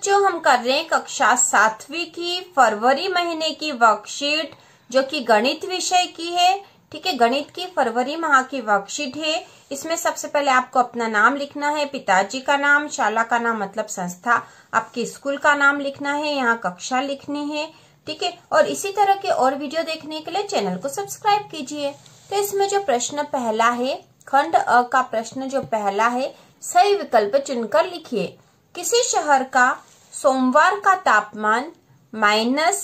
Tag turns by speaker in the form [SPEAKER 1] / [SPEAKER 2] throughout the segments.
[SPEAKER 1] बच्चों हम कर रहे हैं कक्षा सातवीं की फरवरी महीने की वर्कशीट जो कि गणित विषय की है ठीक है गणित की फरवरी माह की वर्कशीट है इसमें सबसे पहले आपको अपना नाम लिखना है पिताजी का नाम शाला का नाम मतलब संस्था आपके स्कूल का नाम लिखना है यहाँ कक्षा लिखनी है ठीक है और इसी तरह के और वीडियो देखने के लिए चैनल को सब्सक्राइब कीजिए तो इसमें जो प्रश्न पहला है खंड अ का प्रश्न जो पहला है सही विकल्प चुनकर लिखिए किसी शहर का सोमवार का तापमान माइनस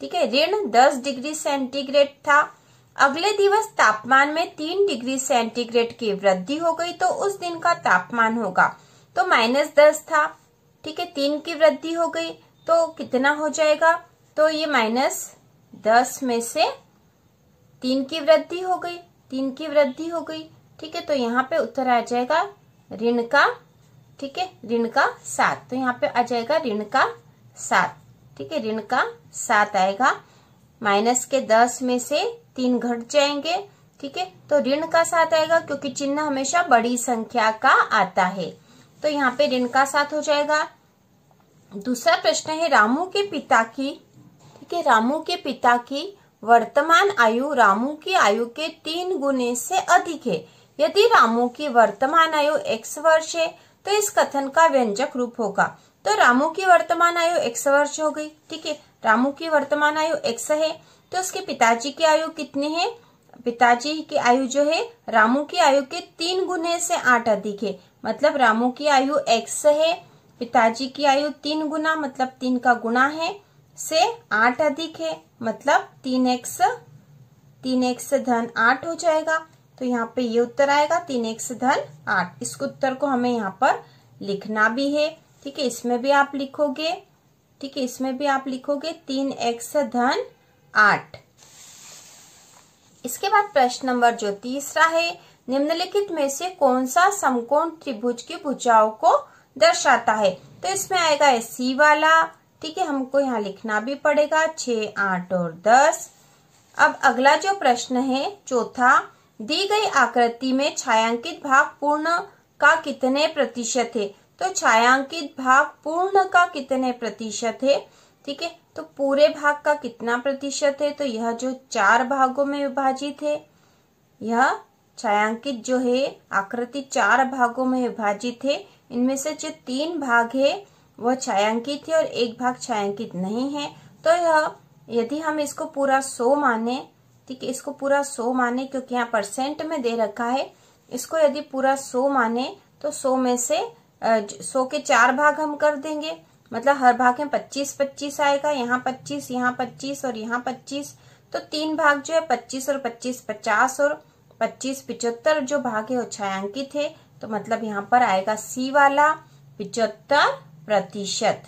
[SPEAKER 1] ठीक है ऋण दस डिग्री सेंटीग्रेड था अगले दिवस तापमान में तीन डिग्री सेंटीग्रेड की वृद्धि हो गई तो उस दिन का तापमान होगा तो माइनस दस था ठीक है तीन की वृद्धि हो गई तो कितना हो जाएगा तो ये माइनस दस में से तीन की वृद्धि हो गई तीन की वृद्धि हो गई ठीक है तो यहाँ पे उत्तर आ जाएगा ऋण का ठीक है ऋण का सात तो यहाँ पे आ जाएगा ऋण का सात ठीक है ऋण का सात आएगा माइनस के दस में से तीन घट जाएंगे ठीक है तो ऋण का साथ आएगा क्योंकि चिन्ह हमेशा बड़ी संख्या का आता है तो यहाँ पे ऋण का साथ हो जाएगा दूसरा प्रश्न है रामू के पिता की ठीक है रामू के पिता की वर्तमान आयु रामू की आयु के तीन गुने से अधिक है यदि रामू की वर्तमान आयु एक्स वर्ष है तो इस कथन का व्यंजक रूप होगा तो रामू की वर्तमान आयु एक वर्ष हो गई ठीक है रामू की वर्तमान आयु एक्स है तो उसके पिताजी की आयु कितनी है पिताजी की आयु जो है रामू की आयु के तीन गुने से आठ अधिक है मतलब रामू की आयु एक्स है पिताजी की आयु तीन गुना मतलब तीन का गुना है से आठ अधिक है मतलब तीन एक्स तीन एक्स धन आठ हो जाएगा तो यहाँ पे ये उत्तर आएगा तीन एक से धन आठ इस उत्तर को हमें यहाँ पर लिखना भी है ठीक है इसमें भी आप लिखोगे ठीक है इसमें भी आप लिखोगे तीन एक्स धन आठ इसके बाद प्रश्न नंबर जो तीसरा है निम्नलिखित में से कौन सा समकोण त्रिभुज की भुजाओं को दर्शाता है तो इसमें आएगा सी वाला ठीक है हमको यहाँ लिखना भी पड़ेगा छ आठ और दस अब अगला जो प्रश्न है चौथा दी गई आकृति में छायांकित भाग पूर्ण का कितने प्रतिशत है तो छायांकित भाग पूर्ण का कितने प्रतिशत है ठीक है तो पूरे भाग का कितना प्रतिशत है तो यह जो चार भागों में विभाजित है यह छायांकित जो है आकृति चार भागों में विभाजित है इनमें से जो तीन भाग है वह छायांकित है और एक भाग छायांकित नहीं है तो यह यदि हम इसको पूरा सो माने ठीक है इसको पूरा सो माने क्योंकि यहाँ परसेंट में दे रखा है इसको यदि पूरा सो माने तो सो में से सो के चार भाग हम कर देंगे मतलब हर भाग में पच्चीस पच्चीस आएगा यहाँ पच्चीस यहाँ पच्चीस और यहाँ पच्चीस तो तीन भाग जो है पच्चीस और पच्चीस पचास और पच्चीस पिचहत्तर जो भाग है वो छायांकित है तो मतलब यहाँ पर आएगा सी वाला पिचहत्तर प्रतिशत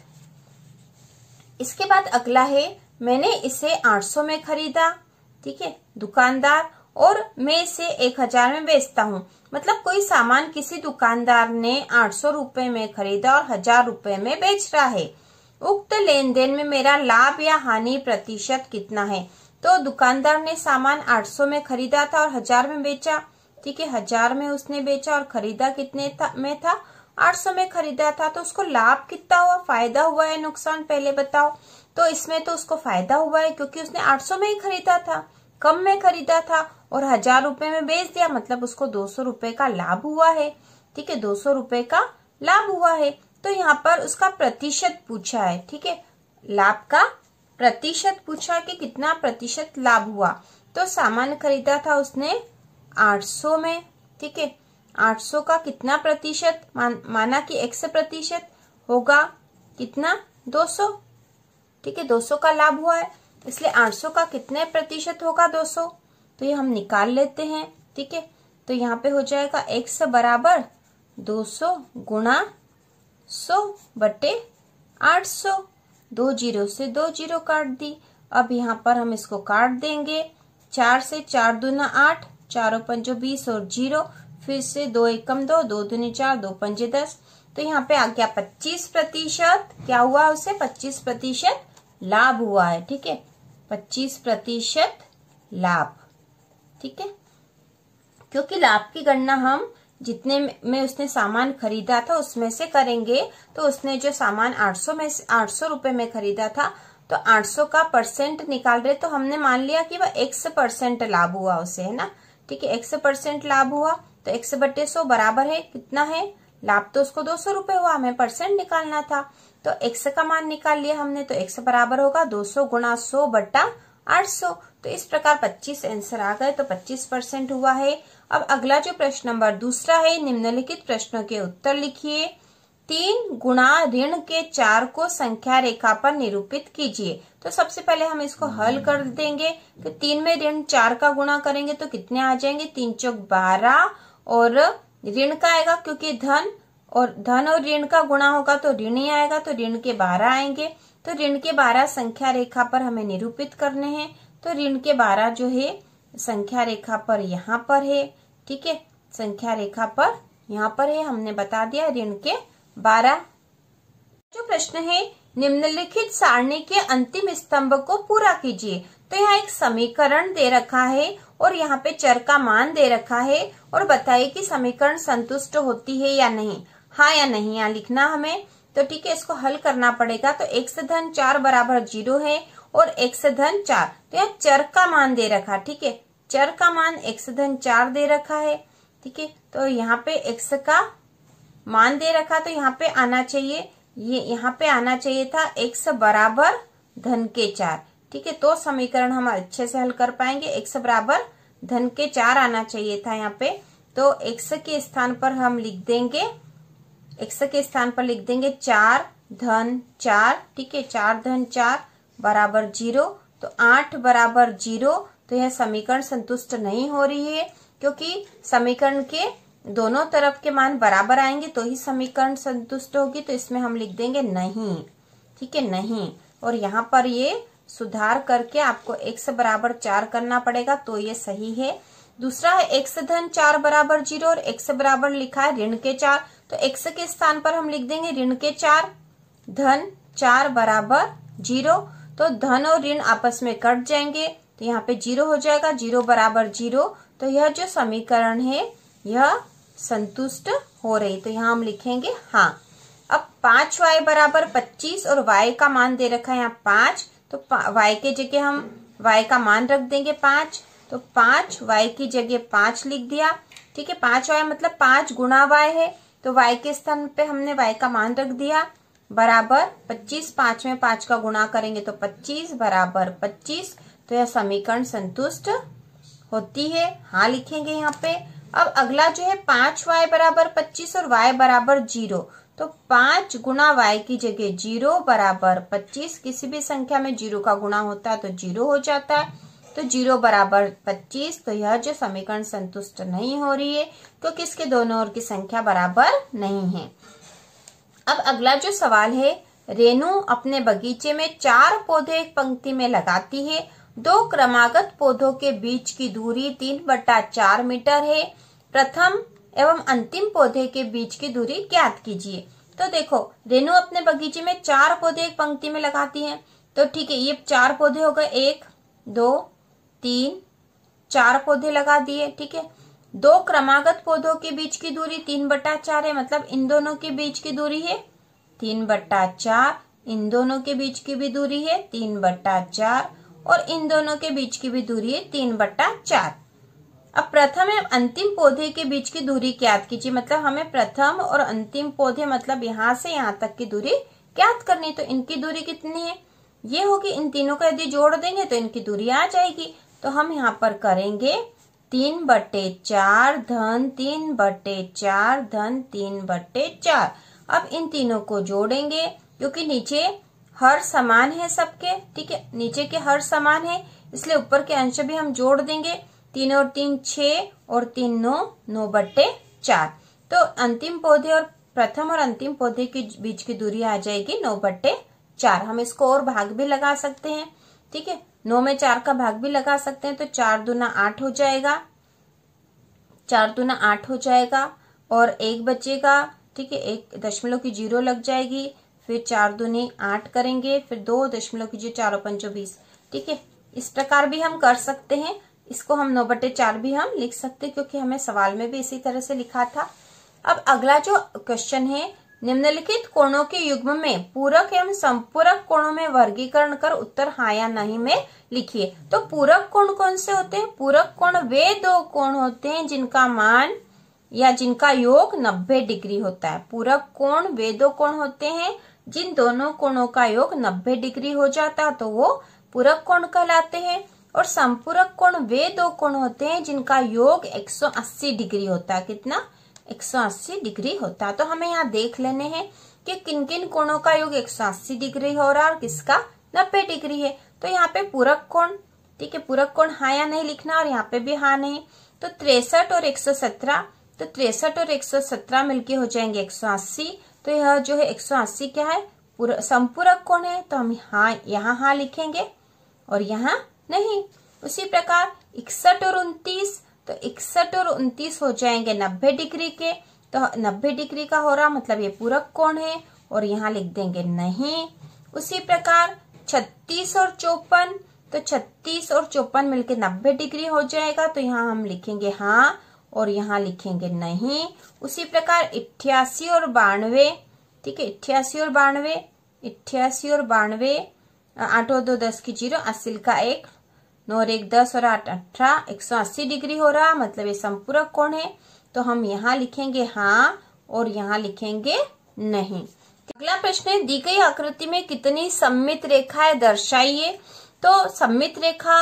[SPEAKER 1] इसके बाद अगला है मैंने इसे 800 में खरीदा ठीक है दुकानदार और मैं इसे एक हजार में बेचता हूँ मतलब कोई सामान किसी दुकानदार ने आठ सौ रूपये में खरीदा और हजार रूपये में बेच रहा है उक्त लेन देन में मेरा लाभ या हानि प्रतिशत कितना है तो दुकानदार ने सामान आठ सौ में खरीदा था और हजार में बेचा ठीक है हजार में उसने बेचा और खरीदा कितने था, में था सौ में खरीदा था तो उसको लाभ कितना हुआ फायदा हुआ या नुकसान पहले बताओ तो इसमें तो उसको फायदा हुआ है क्योंकि उसने 800 में ही खरीदा था कम में खरीदा था और हजार रुपए में बेच दिया मतलब उसको दो सौ रुपए का लाभ हुआ है ठीक है दो सौ का लाभ हुआ है तो यहाँ पर उसका प्रतिशत पूछा है ठीक है लाभ का प्रतिशत पूछा कि कितना प्रतिशत लाभ हुआ तो सामान खरीदा था उसने 800 में ठीक है 800 का कितना प्रतिशत मान, माना कि एक्स प्रतिशत होगा कितना 200 ठीक है 200 का लाभ हुआ है तो इसलिए 800 का कितने प्रतिशत होगा 200 तो ये हम निकाल लेते हैं ठीक है तो यहाँ पे हो जाएगा x बराबर 200 सौ गुणा सो बटे आठ सौ दो जीरो से दो जीरो काट दी अब यहाँ पर हम इसको काट देंगे चार से चार दूना आठ चारों पंजो बीस और जीरो फिर से दो एकम दो दो दूनी चार दो पंजे दस तो यहाँ पे आ गया पच्चीस प्रतिशत क्या हुआ उसे पच्चीस प्रतिशत लाभ हुआ है ठीक है पच्चीस प्रतिशत लाभ ठीक है क्योंकि लाभ की गणना हम जितने में उसने सामान खरीदा था उसमें से करेंगे तो उसने जो सामान 800 में आठ सौ रुपए में खरीदा था तो 800 का परसेंट निकाल रहे तो हमने मान लिया कि वह एक्स परसेंट लाभ हुआ उसे है ना ठीक है एक्स परसेंट लाभ हुआ तो एक्स बटे सौ बराबर है कितना है लाभ तो उसको दो सौ रुपए हुआ हमें परसेंट निकालना था तो एक्स का मान निकाल लिया हमने तो एक्स बराबर होगा 200 सौ गुणा सो बट्टा आठ तो इस प्रकार 25 आंसर आ गए तो 25 परसेंट हुआ है अब अगला जो प्रश्न नंबर दूसरा है निम्नलिखित प्रश्नों के उत्तर लिखिए तीन गुणा ऋण के चार को संख्या रेखा पर निरूपित कीजिए तो सबसे पहले हम इसको हल कर देंगे तो तीन में ऋण चार का गुणा करेंगे तो कितने आ जाएंगे तीन चौक बारह और ऋण का आएगा क्योंकि धन और धन और ऋण का गुणा होगा तो ऋण ही आएगा तो ऋण के बारह आएंगे तो ऋण के बारह संख्या रेखा पर हमें निरूपित करने हैं तो ऋण के बारह जो है संख्या रेखा पर यहाँ पर है ठीक है संख्या रेखा पर यहाँ पर है हमने बता दिया ऋण के बारह जो प्रश्न है निम्नलिखित सारणी के अंतिम स्तंभ को पूरा कीजिए तो यहाँ एक समीकरण दे रखा है और यहाँ पे चर का मान दे रखा है और बताइए कि समीकरण संतुष्ट होती है या नहीं हाँ या नहीं यहाँ लिखना हमें तो ठीक है इसको हल करना पड़ेगा तो एक से धन चार बराबर जीरो है और एक से धन चार तो यहाँ चर का मान दे रखा ठीक है चर का मान एक से धन चार दे रखा है ठीक है तो यहाँ पे एक्स का मान दे रखा तो यहाँ पे आना चाहिए ये यहाँ पे आना चाहिए था एक्स बराबर धन के चार ठीक है तो समीकरण हम अच्छे से हल कर पाएंगे एक्स बराबर धन के चार आना चाहिए था यहाँ पे तो एक्स के स्थान पर हम लिख देंगे एक्स के स्थान पर लिख देंगे चार धन चार ठीक है चार धन चार बराबर जीरो तो आठ बराबर जीरो तो यह समीकरण संतुष्ट नहीं हो रही है क्योंकि समीकरण के दोनों तरफ के मान बराबर आएंगे तो ही समीकरण संतुष्ट होगी तो इसमें हम लिख देंगे नहीं ठीक है नहीं और यहाँ पर ये सुधार करके आपको x बराबर चार करना पड़ेगा तो ये सही है दूसरा है एक्स धन चार बराबर जीरो और x बराबर लिखा है ऋण के चार तो एक्स के स्थान पर हम लिख देंगे ऋण के चार धन चार बराबर जीरो तो धन और ऋण आपस में कट जाएंगे तो यहाँ पे जीरो हो जाएगा जीरो बराबर जीरो तो यह जो समीकरण है यह संतुष्ट हो रही तो यहाँ हम लिखेंगे हाँ अब पांच वाई बराबर पच्चीस और वाई का मान दे रखा है यहाँ पांच तो वाई के जगह हम वाई का मान रख देंगे पांच तो पांच वाई की जगह पांच लिख दिया ठीक है पांच वाई मतलब पांच गुणा वाई है तो y के स्थान पे हमने y का मान रख दिया बराबर 25 पांच में पांच का गुणा करेंगे तो 25 बराबर 25 तो यह समीकरण संतुष्ट होती है हाँ लिखेंगे यहाँ पे अब अगला जो है पांच वाई बराबर पच्चीस और वाई बराबर जीरो तो पांच गुना वाई की जगह जीरो बराबर पच्चीस किसी भी संख्या में जीरो का गुणा होता है तो जीरो हो जाता है तो जीरो बराबर पच्चीस तो यह जो समीकरण संतुष्ट नहीं हो रही है क्योंकि इसके दोनों ओर की संख्या बराबर नहीं है अब अगला जो सवाल है रेणु अपने बगीचे में चार पौधे एक पंक्ति में लगाती है दो क्रमागत पौधों के बीच की दूरी तीन बट्टा चार मीटर है प्रथम एवं अंतिम पौधे के बीच की दूरी ज्ञात कीजिए तो देखो रेणु अपने बगीचे में चार पौधे एक पंक्ति में लगाती है तो ठीक है ये चार पौधे हो गए एक दो तीन चार पौधे लगा दिए ठीक है दो क्रमागत पौधों के बीच की दूरी तीन बट्टा चार है मतलब इन दोनों के बीच की दूरी है तीन बट्टा चार इन दोनों के बीच की भी दूरी है तीन बट्टा चार और इन दोनों के बीच की भी दूरी है तीन बट्टा चार अब प्रथम एवं अंतिम पौधे के बीच की दूरी ज्ञात कीजिए मतलब हमें प्रथम और अंतिम पौधे मतलब यहाँ से यहाँ तक की दूरी ज्ञात करनी तो इनकी दूरी कितनी है ये होगी इन तीनों का यदि जोड़ देंगे तो इनकी दूरी आ जाएगी तो हम यहाँ पर करेंगे तीन बट्टे चार धन तीन बटे चार धन तीन बट्टे चार अब इन तीनों को जोड़ेंगे क्योंकि नीचे हर समान है सबके ठीक है नीचे के हर समान है इसलिए ऊपर के अंश भी हम जोड़ देंगे तीन और तीन छ और तीन नौ नौ बट्टे चार तो अंतिम पौधे और प्रथम और अंतिम पौधे के बीच की दूरी आ जाएगी नौ बट्टे चार हम इसको और भाग भी लगा सकते हैं ठीक है नौ में चार का भाग भी लगा सकते हैं तो चार दूना आठ हो जाएगा चार दूना आठ हो जाएगा और एक बचेगा ठीक है एक दशमलव की जीरो लग जाएगी फिर चार दूनी आठ करेंगे फिर दो दशमलव की जीरो चारों पंचो बीस ठीक है इस प्रकार भी हम कर सकते हैं इसको हम नौ बटे चार भी हम लिख सकते क्योंकि हमें सवाल में भी इसी तरह से लिखा था अब अगला जो क्वेश्चन है निम्नलिखित कोणों के युग्म में पूरक एवं संपूरक कोणों में वर्गीकरण कर उत्तर हाँ या नहीं में लिखिए तो पूरक कोण कौन से होते हैं पूरक कोण वे दो कोण होते हैं जिनका मान या जिनका योग 90 डिग्री होता है पूरक कोण वे दो कोण होते हैं जिन दोनों कोणों का योग 90 डिग्री हो जाता है तो वो पूरक कोण कहलाते हैं और संपूरक कोण वे दो कोण होते हैं जिनका योग एक डिग्री होता है कितना 180 डिग्री होता है तो हमें यहाँ देख लेने हैं कि किन किन कोणों का योग 180 डिग्री हो रहा है और किसका 90 डिग्री है तो यहाँ पे पूरक कोण ठीक है पूरक कोण हाँ या नहीं लिखना और यहाँ पे भी हाँ नहीं तो तिरसठ और 117 तो तिरसठ और 117 मिलके हो जाएंगे 180 तो यह जो है 180 क्या है संपूरक कोण है तो हम हाँ यहाँ हाँ लिखेंगे और यहाँ नहीं उसी प्रकार इकसठ और उन्तीस तो इकसठ और उनतीस हो जाएंगे नब्बे डिग्री के तो नब्बे डिग्री का हो रहा मतलब ये पूरक कोण है और यहाँ लिख देंगे नहीं उसी प्रकार छत्तीस और चौपन तो छत्तीस और चौपन मिलके नब्बे डिग्री हो जाएगा तो यहाँ हम लिखेंगे हाँ और यहाँ लिखेंगे नहीं उसी प्रकार इट्ठासी और बानवे ठीक है इट्ठासी और बानवे इट्ठासी और बानवे आठों दो दस की जीरो असिल का एक नौ और एक दस और आठ अठारह एक सौ अस्सी डिग्री हो रहा मतलब ये संपूरक कोण है तो हम यहाँ लिखेंगे हाँ और यहाँ लिखेंगे नहीं अगला प्रश्न है दी गई आकृति में कितनी सम्मित रेखाएं दर्शाइए तो सम्मित रेखा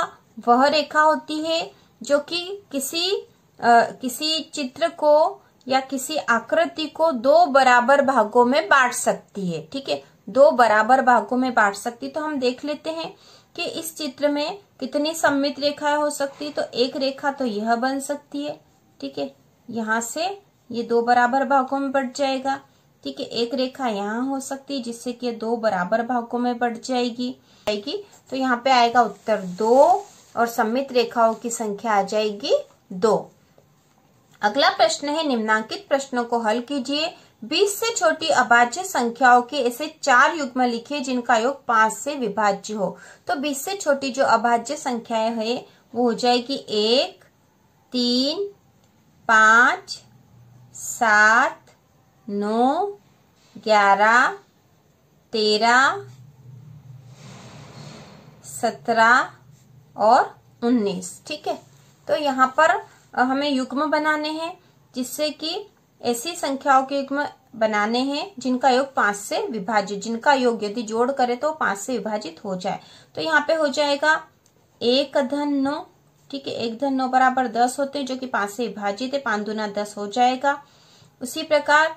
[SPEAKER 1] वह रेखा होती है जो कि किसी आ, किसी चित्र को या किसी आकृति को दो बराबर भागों में बांट सकती है ठीक है दो बराबर भागों में बांट सकती तो हम देख लेते हैं कि इस चित्र में कितनी सम्मित रेखाएं हो सकती है तो एक रेखा तो यह बन सकती है ठीक है यहाँ से ये दो बराबर भागों में बढ़ जाएगा ठीक है एक रेखा यहाँ हो सकती है जिससे कि दो बराबर भागों में बढ़ जाएगी आएगी तो यहाँ पे आएगा उत्तर दो और सम्मित रेखाओं की संख्या आ जाएगी दो अगला प्रश्न है निम्नांकित प्रश्नों को हल कीजिए 20 से छोटी अभाज्य संख्याओं के ऐसे चार युग्म लिखिए जिनका योग पांच से विभाज्य हो तो 20 से छोटी जो अभाज्य संख्याएं है वो हो जाएगी एक तीन पांच सात नौ ग्यारह तेरह सत्रह और उन्नीस ठीक है तो यहाँ पर हमें युग्म बनाने हैं जिससे कि ऐसी संख्याओं के युग्म बनाने हैं जिनका योग पांच से विभाजित जिनका योग यदि जोड़ करे तो पांच से विभाजित हो जाए तो यहाँ पे हो जाएगा एक धन नौ ठीक है एक धन नौ बराबर दस होते जो कि पांच से विभाजित है पांच दुना दस हो जाएगा उसी प्रकार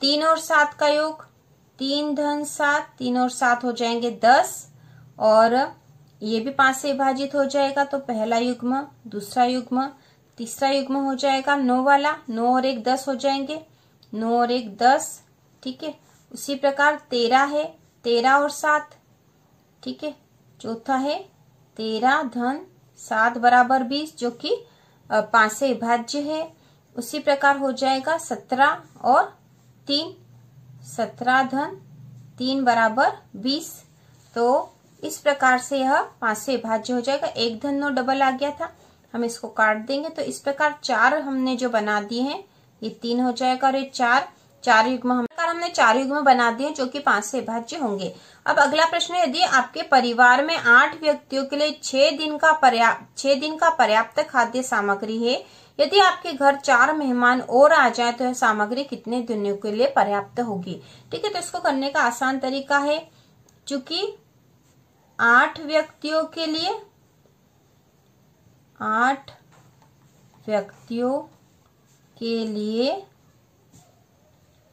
[SPEAKER 1] तीन और सात का योग तीन धन सात तीन और सात हो जाएंगे दस और ये भी पांच से विभाजित हो जाएगा तो पहला युग्म दूसरा युग्म तीसरा युग्म हो जाएगा नौ वाला नौ और एक दस हो जाएंगे नौ और एक दस ठीक है उसी प्रकार तेरह है तेरह और सात ठीक है चौथा है तेरह धन सात बराबर बीस जो कि पांच से विभाज्य है उसी प्रकार हो जाएगा सत्रह और तीन सत्रह धन तीन बराबर बीस तो इस प्रकार से यह पांच से विभाज्य हो जाएगा एक धन नो डबल आ गया था हम इसको काट देंगे तो इस प्रकार चार हमने जो बना दिए हैं ये तीन हो जाएगा और ये चार चार युग्म हम हमने चार युग्म बना दिए जो कि पांच से भाज्य होंगे अब अगला प्रश्न यदि आपके परिवार में आठ व्यक्तियों के लिए छह दिन का पर्याप्त छह दिन का पर्याप्त खाद्य सामग्री है यदि आपके घर चार मेहमान और आ जाए तो यह सामग्री कितने दिनों के लिए पर्याप्त होगी ठीक है तो इसको करने का आसान तरीका है चूंकि आठ व्यक्तियों के लिए आठ व्यक्तियों के लिए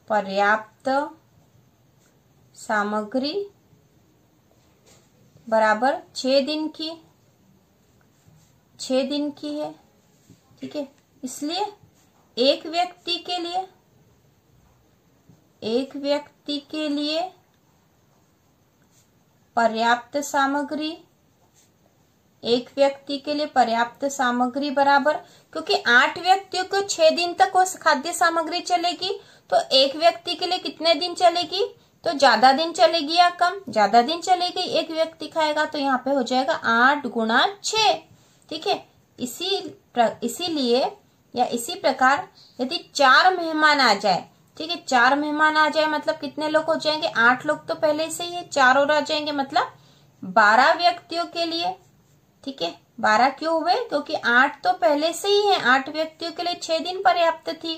[SPEAKER 1] पर्याप्त सामग्री बराबर छः दिन की छ दिन की है ठीक है इसलिए एक व्यक्ति के लिए एक व्यक्ति के लिए पर्याप्त सामग्री एक व्यक्ति के लिए पर्याप्त सामग्री बराबर क्योंकि आठ व्यक्तियों को छह दिन तक वो खाद्य सामग्री चलेगी तो एक व्यक्ति के लिए कितने दिन चलेगी तो ज्यादा दिन चलेगी या कम ज्यादा दिन चलेगी एक व्यक्ति खाएगा तो यहाँ पे हो जाएगा आठ गुणा छ ठीक है इसी इसीलिए या इसी प्रकार यदि चार मेहमान आ जाए ठीक है चार मेहमान आ जाए मतलब कितने लोग हो जाएंगे आठ लोग तो पहले से ही है चार और आ जाएंगे मतलब बारह व्यक्तियों के लिए ठीक है बारह क्यों हुए क्योंकि आठ तो पहले से ही है आठ व्यक्तियों के लिए छह दिन पर्याप्त थी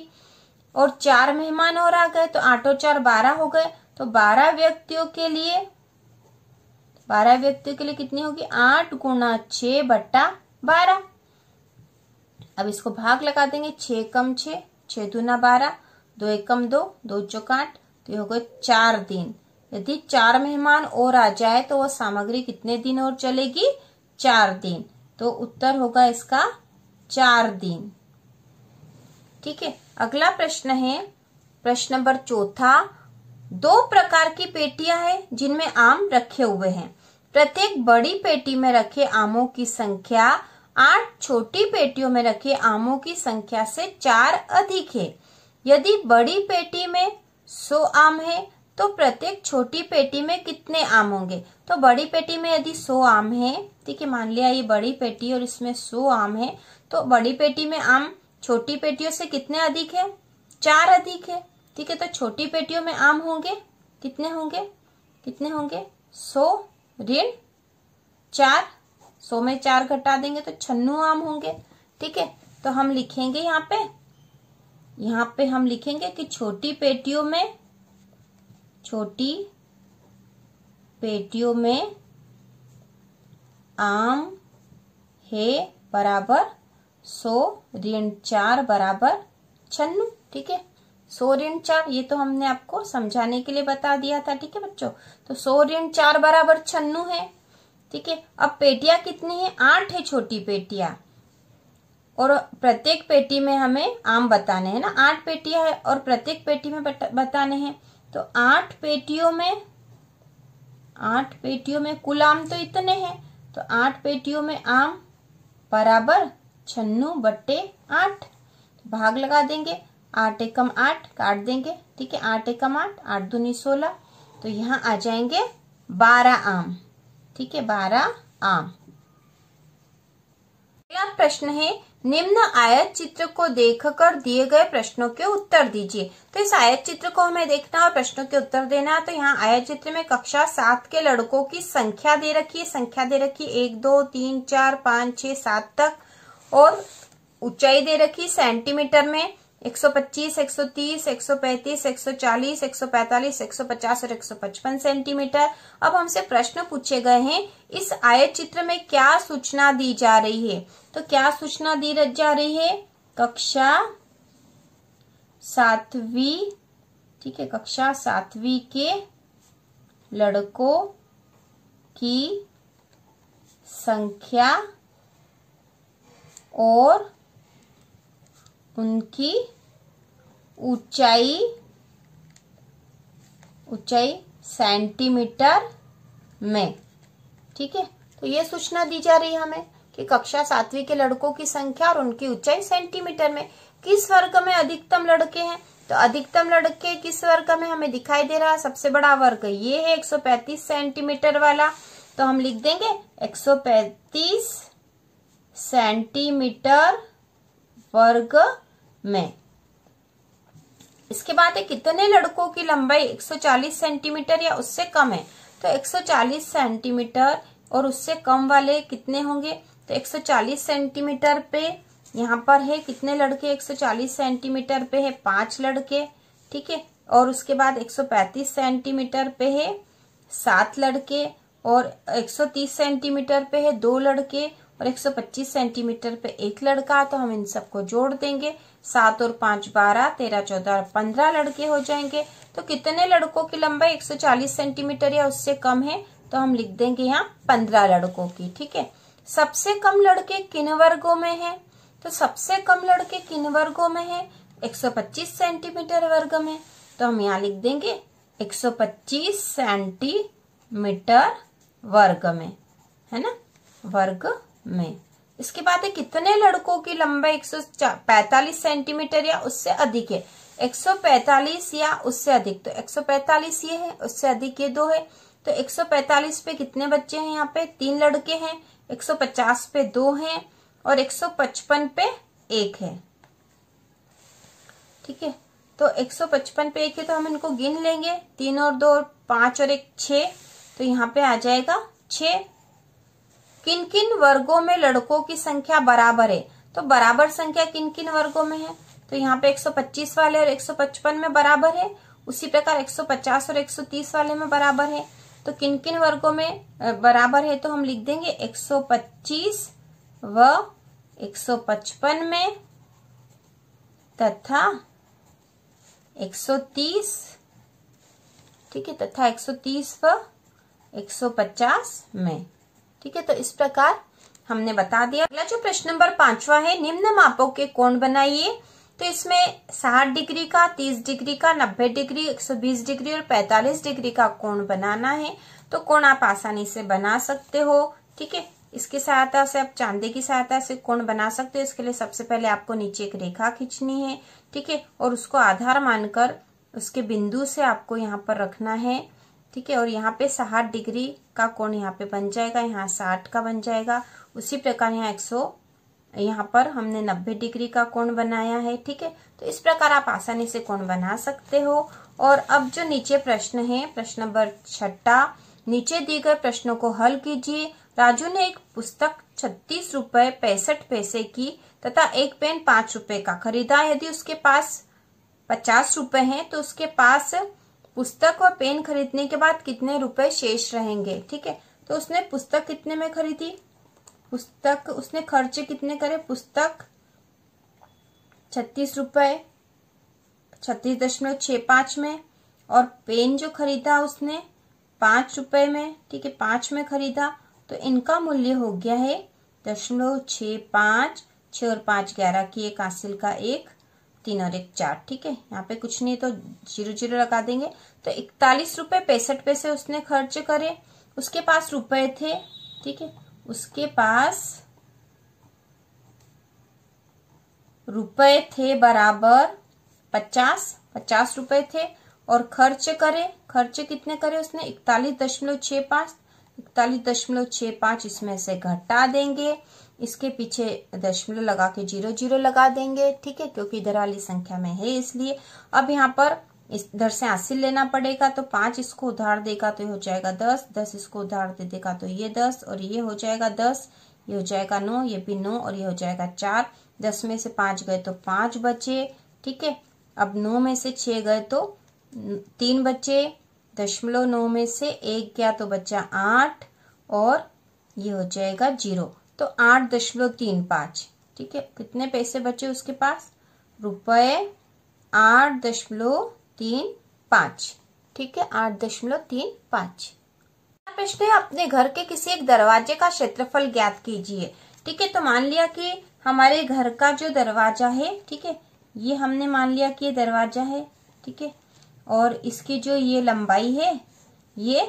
[SPEAKER 1] और चार मेहमान और आ गए तो आठ और चार बारह हो गए तो बारह व्यक्तियों के लिए बारह व्यक्तियों के लिए कितनी होगी आठ गुणा छ बट्टा बारह अब इसको भाग लगा देंगे छ कम छ छ दूना बारह दो एकम दो दो चौक आठ तो ये हो गए चार दिन यदि चार मेहमान और आ जाए तो वह सामग्री कितने दिन और चलेगी चार दिन तो उत्तर होगा इसका चार दिन ठीक है अगला प्रश्न है प्रश्न नंबर चौथा दो प्रकार की पेटियां हैं जिनमें आम रखे हुए हैं प्रत्येक बड़ी पेटी में रखे आमों की संख्या आठ छोटी पेटियों में रखे आमों की संख्या से चार अधिक है यदि बड़ी पेटी में सौ आम है तो प्रत्येक छोटी पेटी में कितने आम होंगे तो बड़ी पेटी में यदि सो आम है ठीक है मान लिया ये बड़ी पेटी और इसमें सो आम है तो बड़ी पेटी में आम छोटी पेटियों से कितने अधिक है चार अधिक है ठीक है तो छोटी पेटियों में आम होंगे कितने होंगे कितने होंगे सो ऋण चार सो में चार घटा देंगे तो छन्नू आम होंगे ठीक है तो हम लिखेंगे यहाँ पे यहाँ पे हम लिखेंगे कि छोटी पेटियों में छोटी पेटियों में आम है बराबर सो ऋण चार बराबर छन्नू ठीक है सो ऋण चार ये तो हमने आपको समझाने के लिए बता दिया था ठीक है बच्चों तो सो ऋण चार बराबर छन्नू है ठीक है अब पेटिया कितनी है आठ है छोटी पेटिया और प्रत्येक पेटी में हमें आम बताने हैं ना आठ पेटिया है और प्रत्येक पेटी में बताने हैं तो आठ पेटियों में आठ पेटियों में कुल आम तो इतने हैं तो आठ पेटियों में आम बराबर छन्नू बट्टे आठ तो भाग लगा देंगे आठ एकम आठ काट देंगे ठीक है आठ एकम आठ आठ दूनी सोलह तो यहाँ आ जाएंगे बारह आम ठीक है बारह आम अगला प्रश्न है निम्न आयत चित्र को देखकर दिए गए प्रश्नों के उत्तर दीजिए तो इस आयत चित्र को हमें देखना है और प्रश्नों के उत्तर देना है तो यहाँ आयत चित्र में कक्षा सात के लड़कों की संख्या दे रखी है संख्या दे रखी एक दो तीन चार पांच छह सात तक और ऊंचाई दे रखी सेंटीमीटर में एक सौ 135, एक सौ और 155 सेंटीमीटर अब हमसे प्रश्न पूछे गए हैं इस आयत चित्र में क्या सूचना दी जा रही है तो क्या सूचना दी जा रही है कक्षा सातवी ठीक है कक्षा सातवी के लड़कों की संख्या और उनकी ऊंचाई ऊंचाई सेंटीमीटर में ठीक है तो ये सूचना दी जा रही है हमें कि कक्षा सातवीं के लड़कों की संख्या और उनकी ऊंचाई सेंटीमीटर में किस वर्ग में अधिकतम लड़के हैं तो अधिकतम लड़के किस वर्ग में हमें दिखाई दे रहा है सबसे बड़ा वर्ग ये है 135 सेंटीमीटर वाला तो हम लिख देंगे 135 सेंटीमीटर वर्ग में इसके बाद है कितने लड़कों की लंबाई 140 सेंटीमीटर या उससे कम है तो 140 सेंटीमीटर और उससे कम वाले कितने होंगे तो 140 सेंटीमीटर पे यहाँ पर है कितने लड़के 140 सेंटीमीटर पे है पांच लड़के ठीक है और उसके बाद 135 सेंटीमीटर पे है सात लड़के और 130 सेंटीमीटर पे है दो लड़के और 125 सेंटीमीटर पे एक लड़का तो हम इन सबको जोड़ देंगे सात और पांच बारह तेरह चौदह पंद्रह लड़के हो जाएंगे तो कितने लड़कों की लंबाई 140 सेंटीमीटर या उससे कम है तो हम लिख देंगे यहाँ पंद्रह लड़कों की ठीक है सबसे कम लड़के किन वर्गों में है तो सबसे कम लड़के किन वर्गों में है 125 सेंटीमीटर वर्ग में तो हम यहाँ लिख देंगे 125 सेंटीमीटर वर्ग में है ना वर्ग में इसके बाद है कितने लड़कों की लंबाई 145 सेंटीमीटर या उससे अधिक है 145 या उससे अधिक तो 145 ये है उससे अधिक ये दो है तो 145 पे कितने बच्चे हैं यहाँ पे तीन लड़के हैं 150 पे दो हैं और 155 पे एक है ठीक है तो 155 पे एक है तो हम इनको गिन लेंगे तीन और दो और पांच और एक छ तो यहाँ पे आ जाएगा छ किन किन वर्गों में लड़कों की संख्या बराबर है तो बराबर संख्या किन किन वर्गों में है तो यहाँ पे 125 वाले और 155 में बराबर है उसी प्रकार 150 और 130 वाले में बराबर है तो किन किन वर्गों में बराबर है तो हम लिख देंगे 125 व 155 में तथा 130 ठीक है तथा 130 व 150 में ठीक है तो इस प्रकार हमने बता दिया अगला जो प्रश्न नंबर पांचवा है निम्न मापों के कोण बनाइए तो इसमें साठ डिग्री का तीस डिग्री का नब्बे डिग्री एक सौ बीस डिग्री और पैंतालीस डिग्री का कोण बनाना है तो कोण आप आसानी से बना सकते हो ठीक है इसकी सहायता से आप चांदी की सहायता से कोण बना सकते हो इसके लिए सबसे पहले आपको नीचे एक रेखा खींचनी है ठीक है और उसको आधार मानकर उसके बिंदु से आपको यहाँ पर रखना है ठीक है और यहाँ पे साठ डिग्री का कोण यहाँ पे बन जाएगा यहाँ साठ का बन जाएगा उसी प्रकार यहाँ एक सौ यहाँ पर हमने नब्बे डिग्री का कोण बनाया है ठीक है तो इस प्रकार आप आसानी से कोण बना सकते हो और अब जो नीचे प्रश्न है प्रश्न नंबर छठा नीचे दिए गए प्रश्नों को हल कीजिए राजू ने एक पुस्तक छत्तीस रूपए पैंसठ पैसे की तथा एक पेन पांच रूपये का खरीदा यदि उसके पास पचास रूपये है तो उसके पास पुस्तक और पेन खरीदने के बाद कितने रुपए शेष रहेंगे ठीक है तो उसने पुस्तक कितने में खरीदी पुस्तक उसने खर्च कितने करे पुस्तक छत्तीस रुपए छत्तीस दशमलव छ पांच में और पेन जो खरीदा उसने पांच रुपए में ठीक है पांच में खरीदा तो इनका मूल्य हो गया है दशमलव छ पांच छ और पांच ग्यारह की एक हासिल का एक तीन और एक चार ठीक है यहाँ पे कुछ नहीं तो जीरो जीरो लगा देंगे तो इकतालीस रुपये पैंसठ पैसे उसने खर्च करे उसके पास रुपए थे ठीक है उसके पास रुपए थे बराबर पचास पचास रुपए थे और खर्च करे खर्च कितने करे उसने इकतालीस दशमलव छ पांच इकतालीस दशमलव छ पांच इसमें से घटा देंगे इसके पीछे दशमलव लगा के जीरो जीरो लगा देंगे ठीक है क्योंकि इधर संख्या में है इसलिए अब यहाँ पर इधर से हासिल लेना पड़ेगा तो पांच इसको उधार देगा तो ये हो जाएगा दस दस इसको उधार दे देगा तो ये दस और ये हो जाएगा दस ये हो जाएगा नौ ये भी नौ और ये हो जाएगा चार दस में से पांच गए तो पांच बचे ठीक है अब नौ में से छह गए तो तीन बचे दशमलव नौ में से एक गया तो बच्चा आठ और ये हो जाएगा जीरो तो आठ दशमलव तीन पांच ठीक है कितने पैसे बचे उसके पास रुपये आठ दशमलव तीन पांच ठीक है आठ दशमलव तीन पांच प्रश्न है अपने घर के किसी एक दरवाजे का क्षेत्रफल ज्ञात कीजिए ठीक है तो मान लिया कि हमारे घर का जो दरवाजा है ठीक है ये हमने मान लिया कि ये दरवाजा है ठीक है और इसकी जो ये लंबाई है ये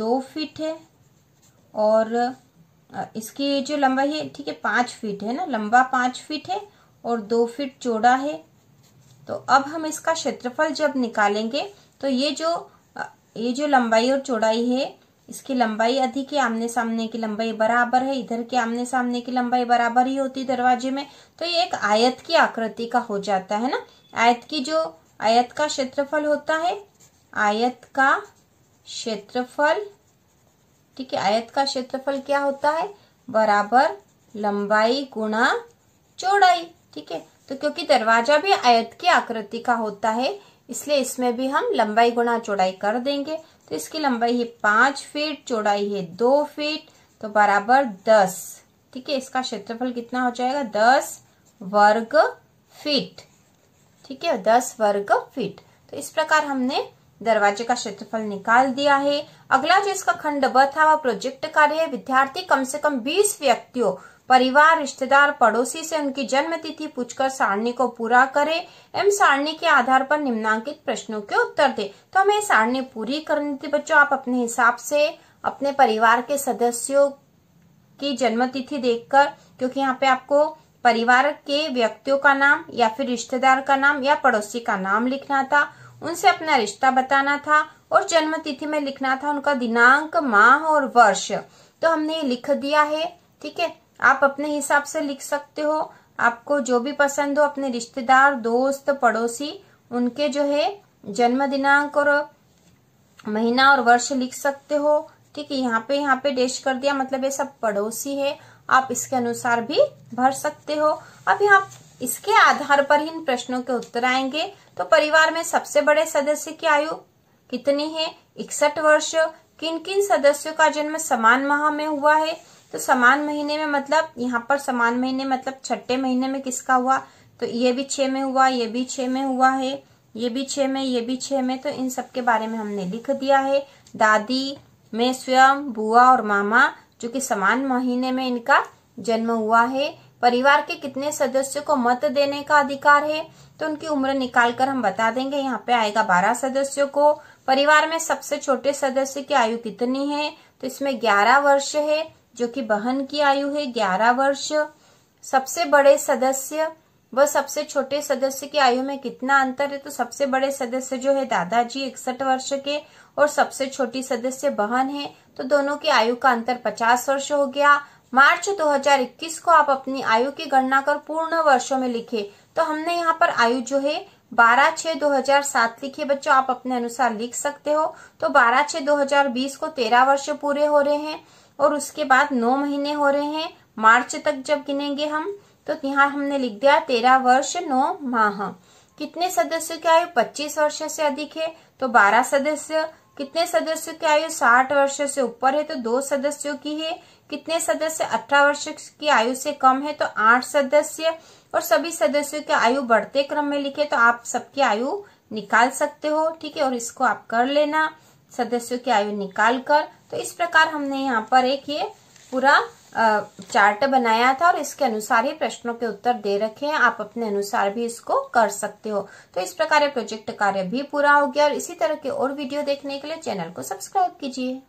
[SPEAKER 1] दो फीट है और इसकी जो लंबाई है ठीक है पाँच फीट है ना लंबा पाँच फीट है और दो फीट चौड़ा है तो अब हम इसका क्षेत्रफल जब निकालेंगे तो ये जो ये जो लंबाई और चौड़ाई है इसकी लंबाई अधिक है आमने सामने की लंबाई बराबर है इधर के आमने सामने की लंबाई बराबर ही होती दरवाजे में तो ये एक आयत की आकृति का हो जाता है ना आयत की जो आयत का क्षेत्रफल होता है आयत का क्षेत्रफल ठीक है आयत का क्षेत्रफल क्या होता है बराबर लंबाई गुणा चौड़ाई ठीक है तो क्योंकि दरवाजा भी आयत की आकृति का होता है इसलिए इसमें भी हम लंबाई गुणा चौड़ाई कर देंगे तो इसकी लंबाई है पांच फीट चौड़ाई है दो फीट तो बराबर दस ठीक है इसका क्षेत्रफल कितना हो जाएगा दस वर्ग फीट ठीक है दस वर्ग फीट तो इस प्रकार हमने दरवाजे का क्षेत्रफल निकाल दिया है अगला जो इसका खंड ब था वह प्रोजेक्ट कार्य है विद्यार्थी कम से कम 20 व्यक्तियों परिवार रिश्तेदार पड़ोसी से उनकी जन्म तिथि पूछकर सारणी को पूरा करे एवं सारणी के आधार पर निम्नांकित प्रश्नों के उत्तर दे तो हमें सारणी पूरी करनी थी बच्चों आप अपने हिसाब से अपने परिवार के सदस्यों की जन्म तिथि देखकर क्योंकि यहाँ पे आपको परिवार के व्यक्तियों का नाम या फिर रिश्तेदार का नाम या पड़ोसी का नाम लिखना था उनसे अपना रिश्ता बताना था और जन्म तिथि में लिखना था उनका दिनांक माह और वर्ष तो हमने ये लिख दिया है ठीक है आप अपने हिसाब से लिख सकते हो आपको जो भी पसंद हो अपने रिश्तेदार दोस्त पड़ोसी उनके जो है जन्म दिनांक और महीना और वर्ष लिख सकते हो ठीक है यहाँ पे यहाँ पे डेश कर दिया मतलब ये सब पड़ोसी है आप इसके अनुसार भी भर सकते हो अब यहाँ इसके आधार पर ही इन प्रश्नों के उत्तर आएंगे तो परिवार में सबसे बड़े सदस्य की आयु कितनी है इकसठ वर्ष किन किन सदस्यों का जन्म समान माह में हुआ है तो समान महीने में मतलब यहाँ पर समान महीने मतलब छठे महीने में किसका हुआ तो ये भी छह में हुआ ये भी छह में हुआ है ये भी छह में ये भी छह में तो इन सब के बारे में हमने लिख दिया है दादी मैं स्वयं बुआ और मामा जो कि समान महीने में इनका जन्म हुआ है परिवार के कितने सदस्य को मत देने का अधिकार है तो उनकी उम्र निकाल कर हम बता देंगे यहाँ पे आएगा बारह सदस्यों को परिवार में सबसे छोटे सदस्य की आयु कितनी है तो इसमें ग्यारह वर्ष है जो कि बहन की आयु है ग्यारह वर्ष सबसे बड़े सदस्य व सबसे छोटे सदस्य की आयु में कितना अंतर है तो सबसे बड़े सदस्य जो है दादाजी इकसठ वर्ष के और सबसे छोटी सदस्य बहन है तो दोनों की आयु का अंतर पचास वर्ष हो गया मार्च 2021 को आप अपनी आयु की गणना कर पूर्ण वर्षों में लिखे तो हमने यहाँ पर आयु जो है बारह छह दो हजार सात लिखे बच्चों आप अपने अनुसार लिख सकते हो तो बारह छह दो हजार बीस को तेरह वर्ष पूरे हो रहे हैं और उसके बाद नौ महीने हो रहे हैं मार्च तक जब गिनेंगे हम तो यहाँ हमने लिख दिया तेरह वर्ष नौ माह कितने सदस्य की आयु पच्चीस वर्ष से अधिक है तो बारह सदस्य कितने सदस्यों की आयु साठ वर्ष से ऊपर है तो दो सदस्यों की है कितने सदस्य अठारह वर्ष की आयु से कम है तो आठ सदस्य और सभी सदस्यों की आयु बढ़ते क्रम में लिखे तो आप सबकी आयु निकाल सकते हो ठीक है और इसको आप कर लेना सदस्यों की आयु निकाल कर तो इस प्रकार हमने यहाँ पर एक ये पूरा चार्ट बनाया था और इसके अनुसार ही प्रश्नों के उत्तर दे रखे हैं आप अपने अनुसार भी इसको कर सकते हो तो इस प्रकार प्रोजेक्ट कार्य भी पूरा हो गया और इसी तरह के और वीडियो देखने के लिए चैनल को सब्सक्राइब कीजिए